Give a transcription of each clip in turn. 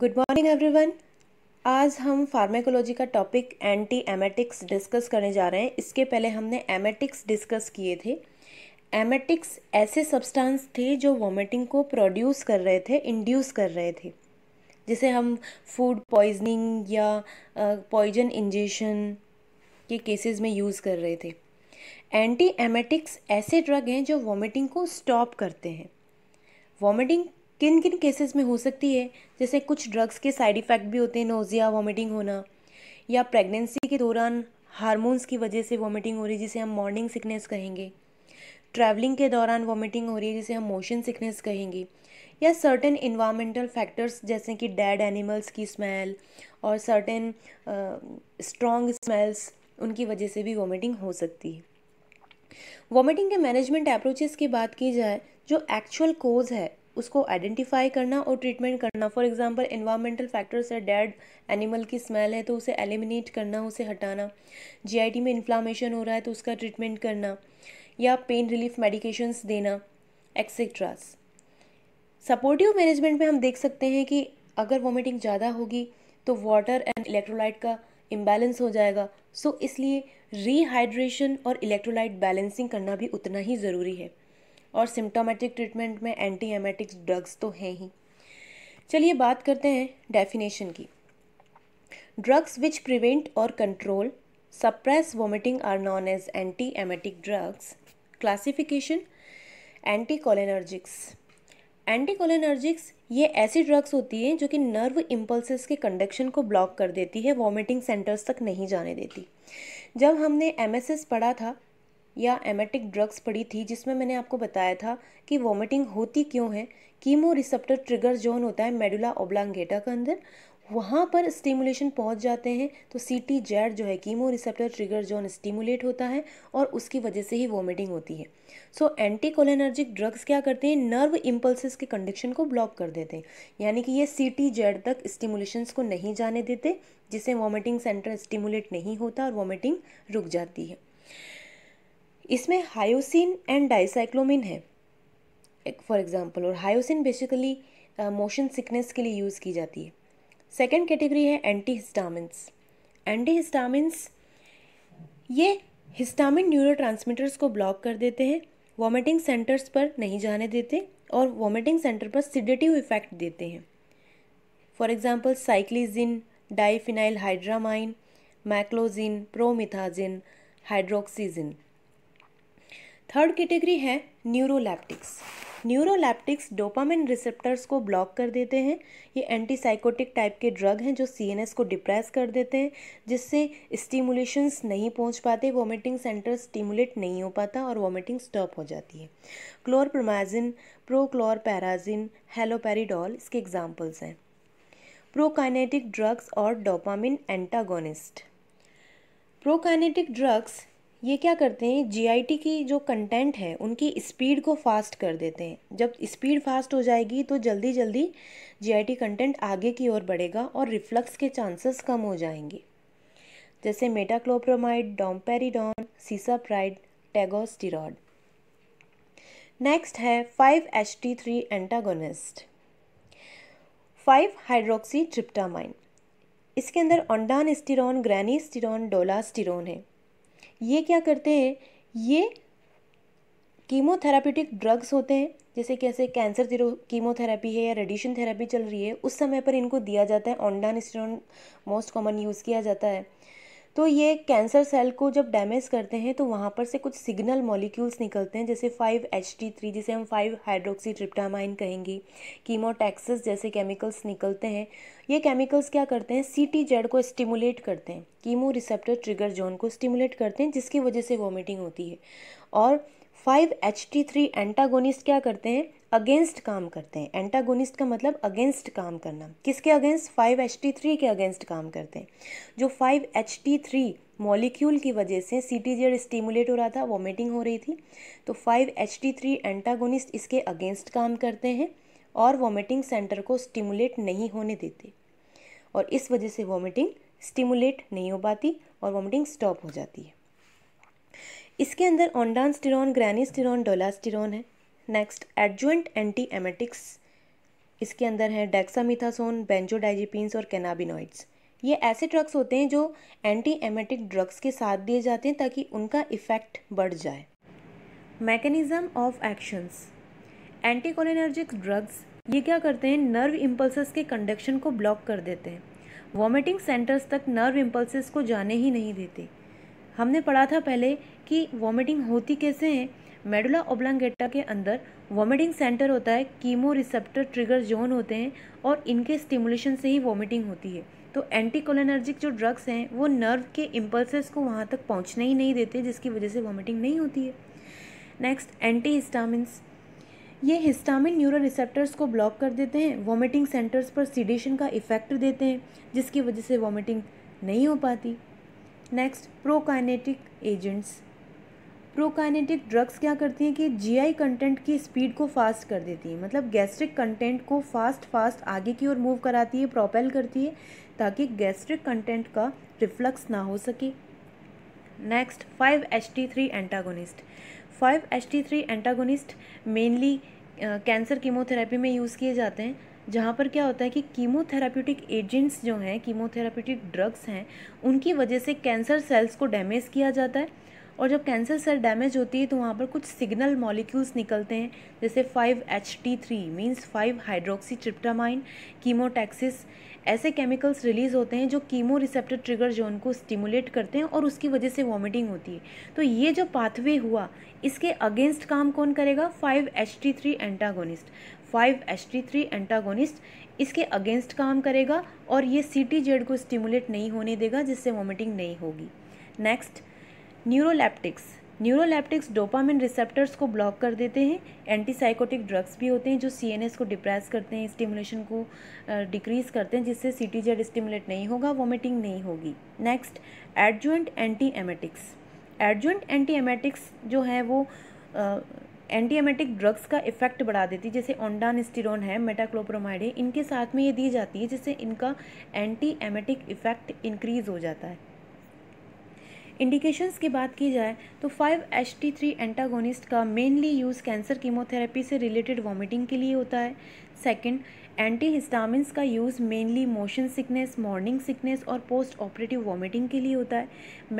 good morning everyone आज हम pharmacology का टॉपिक एंटी एमेटिक्स डिस्कस करने जा रहे हैं इसके पहले हमने एमेटिक्स डिस्कस किए थे एमेटिक्स ऐसे सब्सटेंस थे जो वॉमिटिंग को प्रोड्यूस कर रहे थे इंड्यूस कर रहे थे जिसे हम फूड पॉइजनिंग या पॉइजन इंजेशन के केसेस में यूज़ कर रहे थे एंटी एमेटिक्स ऐसे ड्रग हैं जो वॉमिटिंग को स्टॉप करते हैं वॉमिटिंग किन किन केसेस में हो सकती है जैसे कुछ ड्रग्स के साइड इफ़ेक्ट भी होते हैं नोज़िया वॉमिटिंग होना या प्रेगनेंसी के दौरान हारमोन्स की वजह से वॉमिटिंग हो रही है जिसे हम मॉर्निंग सिकनेस कहेंगे ट्रैवलिंग के दौरान वॉमिटिंग हो रही है जिसे हम मोशन सिकनेस कहेंगे या सर्टेन इन्वामेंटल फैक्टर्स जैसे कि डेड एनिमल्स की स्मेल और सर्टेन स्ट्रॉन्ग स्मेल्स उनकी वजह से भी वॉमिटिंग हो सकती है वॉमिटिंग के मैनेजमेंट अप्रोचेस की बात की जाए जो एक्चुअल कोज है उसको आइडेंटिफाई करना और ट्रीटमेंट करना फॉर एग्जांपल इन्वामेंटल फैक्टर्स है डेड एनिमल की स्मेल है तो उसे एलिमिनेट करना उसे हटाना जीआईटी में इन्फ्लामेशन हो रहा है तो उसका ट्रीटमेंट करना या पेन रिलीफ मेडिकेशंस देना एक्सेट्रास सपोर्टिव मैनेजमेंट में हम देख सकते हैं कि अगर वॉमिटिंग ज़्यादा होगी तो वाटर एंड इलेक्ट्रोलाइट का इम्बैलेंस हो जाएगा सो so, इसलिए रीहाइड्रेशन और इलेक्ट्रोलाइट बैलेंसिंग करना भी उतना ही ज़रूरी है और सिम्टोमेटिक ट्रीटमेंट में एंटी एमेटिक्स ड्रग्स तो हैं ही चलिए बात करते हैं डेफिनेशन की ड्रग्स विच प्रिवेंट और control suppress are known as anti emetic drugs classification anti cholinergics anti cholinergics ये ऐसी ड्रग्स होती हैं जो कि नर्व इम्पल्सिस के कंडक्शन को ब्लॉक कर देती है वॉमिटिंग सेंटर्स तक नहीं जाने देती जब हमने एमएसएस पढ़ा था या एमेटिक ड्रग्स पड़ी थी जिसमें मैंने आपको बताया था कि वॉमिटिंग होती क्यों है कीमो रिसेप्टर ट्रिगर जोन होता है मेडुला ओब्लांगेटा के अंदर वहाँ पर स्टिमुलेशन पहुँच जाते हैं तो सी टी जेड जो है chemo receptor trigger zone stimulate होता है और उसकी वजह से ही वॉमिटिंग होती है so so, anti cholinergic drugs क्या करते हैं नर्व इम्पल्सिस के कंडक्शन को ब्लॉक कर देते हैं यानी कि ये सी टी जेड तक स्टिमुलेशंस को नहीं जाने देते जिससे वॉमिटिंग सेंटर स्टिमुलेट नहीं होता और वॉमिटिंग रुक जाती है इसमें हायोसिन एंड डाइसाइक्लोमिन है फॉर एग्जांपल और हायोसिन बेसिकली मोशन सिकनेस के लिए यूज़ की जाती है सेकेंड कैटेगरी है एंटी हिस्टामिनस एंटी हिस्टामिनस ये हिस्टामिन न्यूरो को ब्लॉक कर देते हैं वॉमिटिंग सेंटर्स पर नहीं जाने देते और वॉमिटिंग सेंटर पर सिडेटिव इफेक्ट देते हैं for example cyclizine diphenhydramine meclozine promethazine hydroxyzine third category है न्यूरोलैप्टिक्स न्यूरोलैप्टिक्स डोपामिन रिसेप्टर्स को ब्लॉक कर देते हैं ये एंटीसाइकोटिक टाइप के ड्रग हैं जो सीएनएस को डिप्रेस कर देते हैं जिससे स्टिमुलेशंस नहीं पहुंच पाते वॉमिटिंग सेंटर स्टिमुलेट नहीं हो पाता और वॉमिटिंग स्टॉप हो जाती है क्लोरप्रमाजिन प्रोक्लोरपैराजिन हेलोपेरिडॉल इसके एग्जाम्पल्स हैं प्रोकाइनेटिक ड्रग्स और डोपामिन एंटागोनिस्ट प्रोकाइनेटिक ड्रग्स ये क्या करते हैं जी की जो कंटेंट है उनकी स्पीड को फास्ट कर देते हैं जब स्पीड फास्ट हो जाएगी तो जल्दी जल्दी जी कंटेंट आगे की ओर बढ़ेगा और रिफ्लक्स के चांसेस कम हो जाएंगे जैसे metoclopramide domperidone cisapride tegaserod next है five H T three antagonist five hydroxy tryptamine इसके अंदर ऑन्डान स्टिरॉन ग्रैनी स्टिरॉन डोला है ये क्या करते हैं ये कीमोथेरापीटिक ड्रग्स होते हैं जैसे कैसे कैंसर कीमोथेरेपी है या रेडिएशन थेरेपी चल रही है उस समय पर इनको दिया जाता है ऑनडान मोस्ट कॉमन यूज़ किया जाता है तो ये कैंसर सेल को जब डैमेज करते हैं तो वहाँ पर से कुछ सिग्नल मॉलिक्यूल्स निकलते हैं जैसे फाइव एच टी थ्री जिसे हम फाइव हाइड्रोक्सी ट्रिप्टामाइन कहेंगे कीमोटैक्सिस जैसे केमिकल्स निकलते हैं ये केमिकल्स क्या करते हैं सी टी जेड को स्टिमुलेट करते हैं कीमो रिसेप्टर ट्रिगर जोन को स्टिमुलेट करते हैं जिसकी वजह से वॉमिटिंग होती है और five H T three antagonist क्या करते हैं अगेंस्ट काम करते हैं एंटागोनिस्ट का मतलब अगेंस्ट काम करना किसके against five H T three के अगेंस्ट काम करते हैं जो five H T three molecule की वजह से सी टी जेड स्टिमुलेट हो रहा था वॉमिटिंग हो रही थी तो five H T three antagonist इसके अगेंस्ट काम करते हैं और वॉमिटिंग सेंटर को स्टिमुलेट नहीं होने देते और इस वजह से वॉमिटिंग स्टिमुलेट नहीं हो पाती और वॉमिटिंग स्टॉप हो जाती है इसके अंदर ऑनडान स्टिरॉन ग्रैनी स्टिरॉन डोलास्टिरॉन है नेक्स्ट एडजुएंट एंटी एमेटिक्स इसके अंदर हैं डेक्सामिथासोन बेंजोडाइजिपिनस और कैनाबिनॉइड्स ये ऐसे ड्रग्स होते हैं जो एंटी एमेटिक ड्रग्स के साथ दिए जाते हैं ताकि उनका इफ़ेक्ट बढ़ जाए mechanism of actions anticholinergic drugs ये क्या करते हैं नर्व इम्पल्सेस के कंडक्शन को ब्लॉक कर देते हैं वॉमिटिंग सेंटर्स तक नर्व इम्पल्सेस को जाने ही नहीं देते हमने पढ़ा था पहले कि वॉमिटिंग होती कैसे है मेडुला ओब्लांगेटा के अंदर वॉमिटिंग सेंटर होता है कीमो रिसेप्टर ट्रिगर जोन होते हैं और इनके स्टिमुलेशन से ही वॉमिटिंग होती है तो एंटी जो ड्रग्स हैं वो नर्व के इम्पल्सेस को वहाँ तक पहुँचने ही नहीं देते जिसकी वजह से वॉमिटिंग नहीं होती है नेक्स्ट एंटी हिस्टामिनस ये हिस्टामिन न्यूरो रिसेप्टर्स को ब्लॉक कर देते हैं वॉमिटिंग सेंटर्स पर सीडेशन का इफेक्ट देते हैं जिसकी वजह से वॉमिटिंग नहीं हो पाती next prokinetic agents prokinetic drugs क्या करती हैं कि जीआई कंटेंट की स्पीड को फास्ट कर देती हैं मतलब गैस्ट्रिक कंटेंट को फास्ट फास्ट आगे की ओर मूव कराती है प्रोपेल करती है ताकि गैस्ट्रिक कंटेंट का रिफ्लक्स ना हो सके next five H T three antagonist five H T three antagonist mainly cancer chemotherapy में यूज़ किए जाते हैं जहाँ पर क्या होता है कि कीमोथेराप्यूटिक एजेंट्स जो हैं कीमोथेराप्यूटिक ड्रग्स हैं उनकी वजह से कैंसर सेल्स को डैमेज किया जाता है और जब कैंसर सेल डैमेज होती है तो वहाँ पर कुछ सिग्नल मॉलिक्यूल्स निकलते हैं जैसे five H T three means five hydroxy tryptamine chemotaxis ऐसे केमिकल्स रिलीज़ होते हैं जो कीमो रिसेप्टर ट्रिगर जोन को स्टिमुलेट करते हैं और उसकी वजह से वॉमिटिंग होती है तो ये जो पाथवे हुआ इसके अगेंस्ट काम कौन करेगा five H T three antagonist five H T three antagonist इसके अगेंस्ट काम करेगा और ये सी टी जेड को स्टिमुलेट नहीं होने देगा जिससे वॉमिटिंग नहीं होगी next neuroleptics neuroleptics dopamine receptors को ब्लॉक कर देते हैं एंटीसाइकोटिक ड्रग्स भी होते हैं जो एस को डिप्रेस करते हैं स्टिमुलेशन को डिक्रीज करते हैं जिससे सी टी जेड स्टिमुलेट नहीं होगा वॉमिटिंग नहीं होगी next adjuvant anti emetics adjuvant anti emetics जो है वो एंटी एमेटिक ड्रग्स का इफेक्ट बढ़ा देती है जैसे ओंडान स्टीरोन है मेटाक्लोप्रोमाइड है इनके साथ में ये दी जाती है जिससे इनका एंटी एमेटिक इफेक्ट इंक्रीज हो जाता है इंडिकेशंस की बात की जाए तो 5-HT3 एंटागोनिस्ट का मेनली यूज़ कैंसर कीमोथेरेपी से रिलेटेड वॉमिटिंग के लिए होता है सेकंड एंटी हिस्टामिनस का use mainly motion sickness morning sickness और पोस्ट ऑपरेटिव वॉमिटिंग के लिए होता है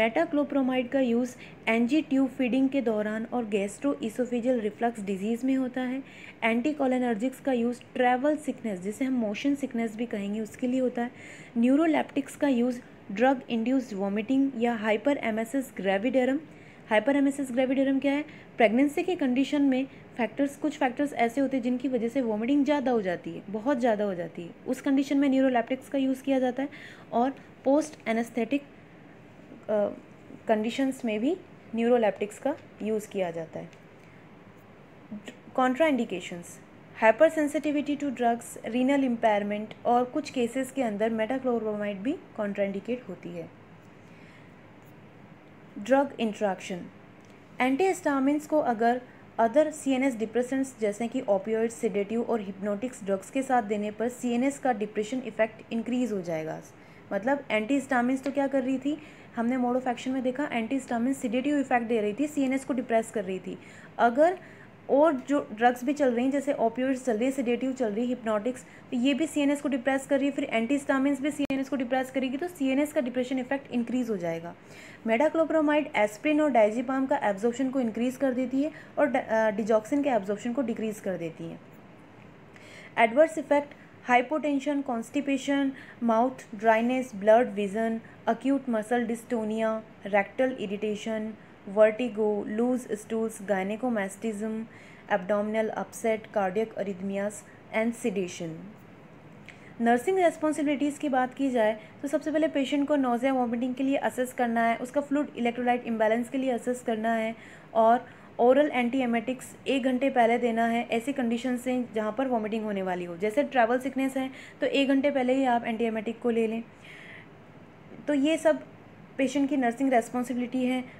मेटाक्लोप्रोमाइड का यूज़ एनजी ट्यूब फीडिंग के दौरान और गैस्ट्रो इसोफिजल रिफ्लक्स डिजीज़ में होता है एंटी कॉलेनर्जिक्स का यूज़ ट्रैवल सिकनेस जिसे हम मोशन सिकनेस भी कहेंगे उसके लिए होता है न्यूरोलैप्टिक्स का यूज़ ड्रग इंड्यूस्ड वॉमिटिंग या hyperemesis gravidarum hyperemesis gravidarum क्या है प्रेगनेंसी के कंडीशन में फैक्टर्स कुछ फैक्टर्स ऐसे होते हैं जिनकी वजह से वॉमिटिंग ज़्यादा हो जाती है बहुत ज़्यादा हो जाती है उस कंडीशन में न्यूरोलैप्टिक्स का यूज़ किया जाता है और पोस्ट एनेस्थेटिक कंडीशंस में भी न्यूरोलैप्टिक्स का यूज़ किया जाता है contraindications hypersensitivity to drugs renal impairment और कुछ केसेस के अंदर मेटाक्लोरोमाइड भी कॉन्ट्रेंडिकेट होती है ड्रग इंट्रैक्शन एंटीहिस्टामिन्स को अगर other C N S depression जैसे कि ओपियोइड सिडेटिव और हिप्नोटिक्स ड्रग्स के साथ देने पर सी एन एस का डिप्रेशन इफेक्ट इंक्रीज हो जाएगा मतलब एंटी हिस्टामिन्स तो क्या कर रही थी हमने मोड ऑफ एक्शन में देखा एंटी स्टामिन सिडेटिव इफेक्ट दे रही थी सी एन एस को डिप्रेस कर रही थी अगर और जो ड्रग्स भी चल रही हैं जैसे ओपियोड्स चल रही है सिडेटिव चल रही है हिप्नोटिक्स तो ये भी सी को डिप्रेस कर रही है फिर एंटी भी सी को डिप्रेस करेगी तो सी का डिप्रेशन इफेक्ट इंक्रीज़ हो जाएगा मेडाक्लोप्रोमाइड एस्प्रिन और डाइजीपाम का एब्जॉर्प्शन को इंक्रीज़ कर देती है और डिजॉक्सिन के एब्जॉर्प्शन को डिक्रीज़ कर देती है adverse effect hypotension constipation mouth dryness blurred vision acute muscle dystonia rectal irritation vertigo loose stools gynaecomastia abdominal upset cardiac arrhythmias and sedation nursing responsibilities की बात की जाए तो सबसे पहले पेशेंट को नोज़िया वॉमिटिंग के लिए असेस करना है उसका फ्लूड इलेक्ट्रोलाइट इम्बेलेंस के लिए असेस करना है और ओरल एंटीएमेटिक्स एक घंटे पहले देना है ऐसी कंडीशन से जहाँ पर वॉमिटिंग होने वाली हो जैसे ट्रैवल सिकनेस है तो एक घंटे पहले ही आप एंटीएमेटिक को ले लें तो ये सब पेशेंट की नर्सिंग रेस्पॉन्सिबिलिटी है